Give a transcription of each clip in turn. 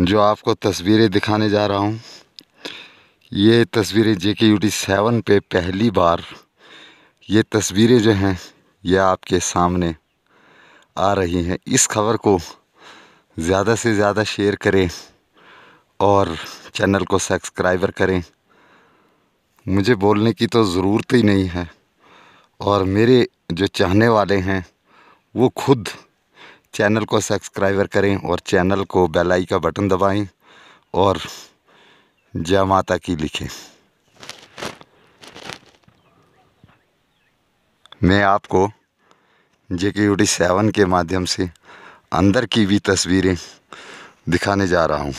जो आपको तस्वीरें दिखाने जा रहा हूँ ये तस्वीरें जे के यू टी सेवन पे पहली बार ये तस्वीरें जो हैं ये आपके सामने आ रही हैं इस खबर को ज़्यादा से ज़्यादा शेयर करें और चैनल को सब्सक्राइबर करें मुझे बोलने की तो ज़रूरत ही नहीं है और मेरे जो चाहने वाले हैं वो खुद चैनल को सब्सक्राइबर करें और चैनल को बेल आई का बटन दबाएं और जय माता की लिखें मैं आपको जे के यू सेवन के माध्यम से अंदर की भी तस्वीरें दिखाने जा रहा हूँ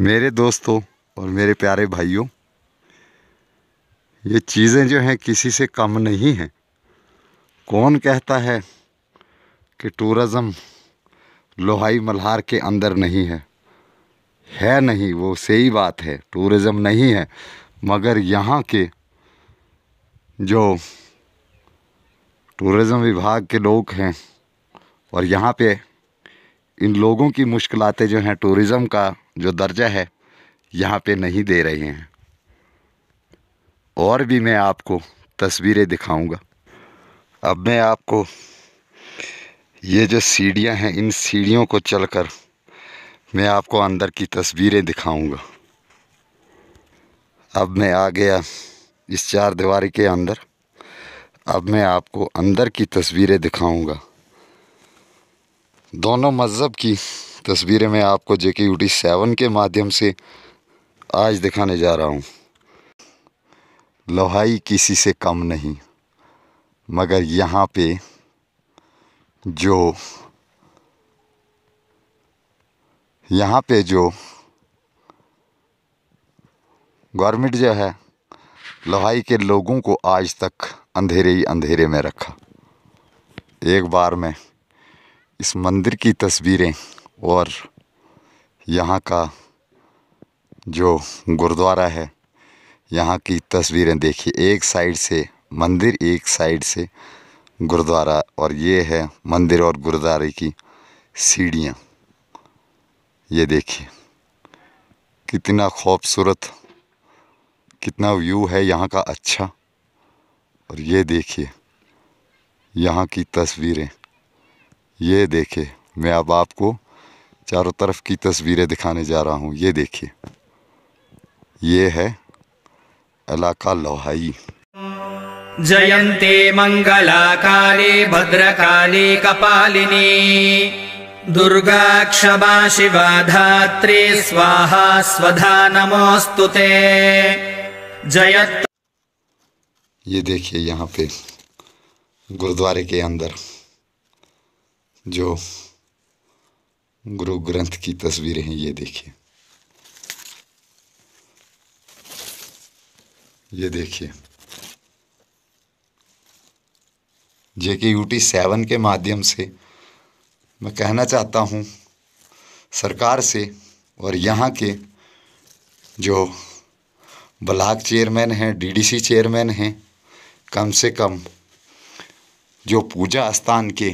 मेरे दोस्तों और मेरे प्यारे भाइयों ये चीज़ें जो हैं किसी से कम नहीं हैं कौन कहता है कि टूरिज़म लोहाई मल्हार के अंदर नहीं है है नहीं वो सही बात है टूरिज़्म नहीं है मगर यहाँ के जो टूरिज़म विभाग के लोग हैं और यहाँ पे इन लोगों की मुश्किलें जो हैं टूरिज़म का जो दर्जा है यहाँ पे नहीं दे रहे हैं और भी मैं आपको तस्वीरें दिखाऊंगा अब मैं आपको ये जो सीढ़ियाँ हैं इन सीढ़ियों को चलकर मैं आपको अंदर की तस्वीरें दिखाऊंगा अब मैं आ गया इस चार दीवारी के अंदर अब मैं आपको अंदर की तस्वीरें दिखाऊंगा दोनों मज़हब की तस्वीरें मैं आपको जे के यू टी सेवन के माध्यम से आज दिखाने जा रहा हूँ लोहाई किसी से कम नहीं मगर यहाँ पे जो यहाँ पे जो गवर्नमेंट जो है लोहाई के लोगों को आज तक अंधेरे ही अंधेरे में रखा एक बार में इस मंदिर की तस्वीरें और यहाँ का जो गुरुद्वारा है यहाँ की तस्वीरें देखिए एक साइड से मंदिर एक साइड से गुरुद्वारा और ये है मंदिर और गुरुद्वारे की सीढ़ियाँ ये देखिए कितना खूबसूरत कितना व्यू है यहाँ का अच्छा और ये देखिए यहाँ की तस्वीरें ये देखिए मैं अब आपको चारों तरफ की तस्वीरें दिखाने जा रहा हूँ ये देखिए ये है इलाका लोहाई जयन्ते मङ्गलाकाले भद्रकाले कपालिनी दुर्गा क्षमा शिवा धात्रे स्वाहा स्वधा नमोस्तु ते जयत ये देखिए यहाँ पे गुरुद्वारे के अंदर जो गुरु ग्रंथ की तस्वीरें हैं ये देखिए ये देखिए जे के यू टी सेवन के माध्यम से मैं कहना चाहता हूँ सरकार से और यहाँ के जो ब्लाक चेयरमैन हैं डीडीसी चेयरमैन हैं कम से कम जो पूजा स्थान के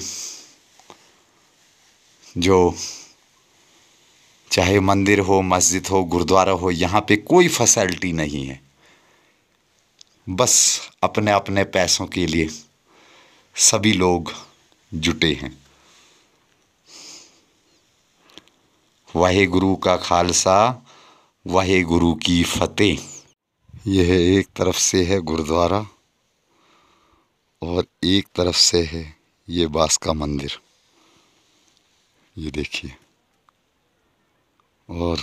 जो चाहे मंदिर हो मस्जिद हो गुरुद्वारा हो यहाँ पे कोई फैसिलिटी नहीं है बस अपने अपने पैसों के लिए सभी लोग जुटे हैं वाहे गुरु का खालसा वाहे गुरु की फतेह यह एक तरफ से है गुरुद्वारा और एक तरफ से है ये बास का मंदिर ये देखिए और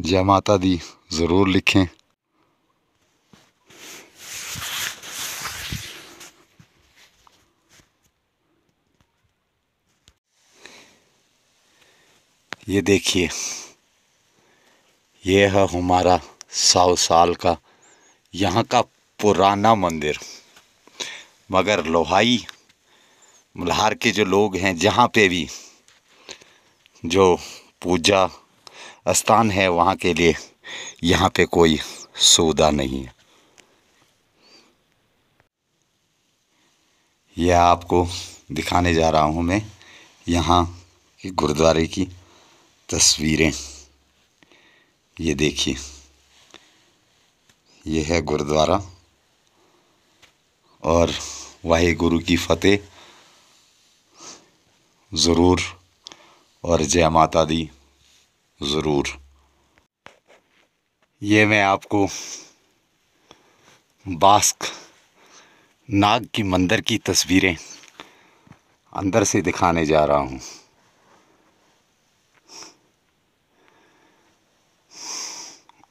जय माता दी ज़रूर लिखें ये देखिए ये है हमारा सौ साल का यहाँ का पुराना मंदिर मगर लोहाई मल्हार के जो लोग हैं जहाँ पे भी जो पूजा स्थान है वहाँ के लिए यहाँ पे कोई सौदा नहीं है यह आपको दिखाने जा रहा हूँ मैं यहाँ गुरुद्वारे की तस्वीरें ये देखिए ये है गुरुद्वारा और वाहे गुरु की फतेह ज़रूर और जय माता दी ज़रूर ये मैं आपको बास्क नाग की मंदिर की तस्वीरें अंदर से दिखाने जा रहा हूँ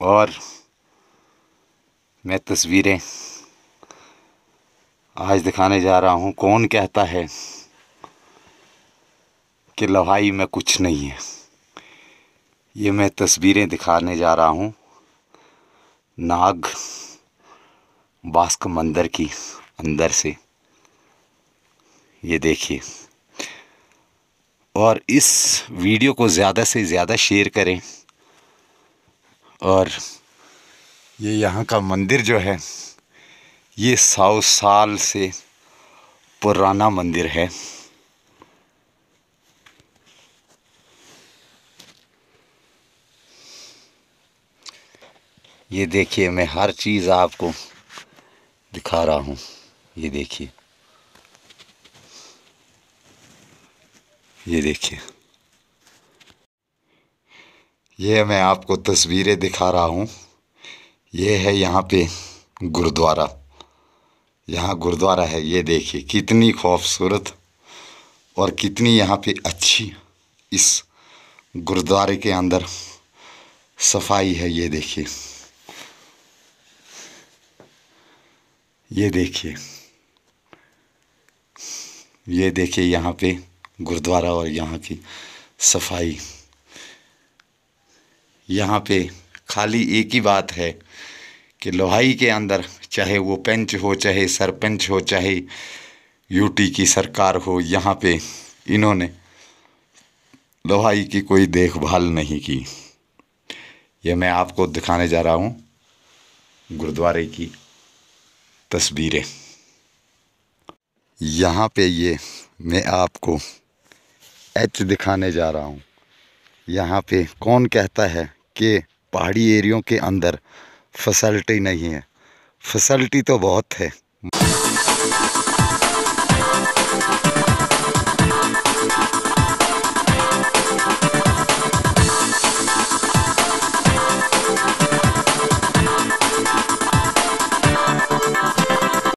और मैं तस्वीरें आज दिखाने जा रहा हूँ कौन कहता है कि लवाई में कुछ नहीं है ये मैं तस्वीरें दिखाने जा रहा हूँ नाग बास्क मंदिर की अंदर से ये देखिए और इस वीडियो को ज़्यादा से ज़्यादा शेयर करें और ये यहाँ का मंदिर जो है ये सौ साल से पुराना मंदिर है ये देखिए मैं हर चीज़ आपको दिखा रहा हूँ ये देखिए ये देखिए ये मैं आपको तस्वीरें दिखा रहा हूँ ये है यहाँ पे गुरुद्वारा यहाँ गुरुद्वारा है ये देखिए कितनी खूबसूरत और कितनी यहाँ पे अच्छी इस गुरुद्वारे के अंदर सफाई है ये देखिए ये देखिए ये देखिए यहाँ पे गुरुद्वारा और यहाँ की सफाई यहाँ पे खाली एक ही बात है कि लोहाई के अंदर चाहे वो पंच हो चाहे सरपंच हो चाहे यूटी की सरकार हो यहाँ पे इन्होंने लोहाई की कोई देखभाल नहीं की यह मैं आपको दिखाने जा रहा हूँ गुरुद्वारे की तस्वीरें यहाँ पे ये मैं आपको एच दिखाने जा रहा हूँ यहाँ पे कौन कहता है कि पहाड़ी एरियों के अंदर फैसलिटी नहीं है फैसल्टी तो बहुत है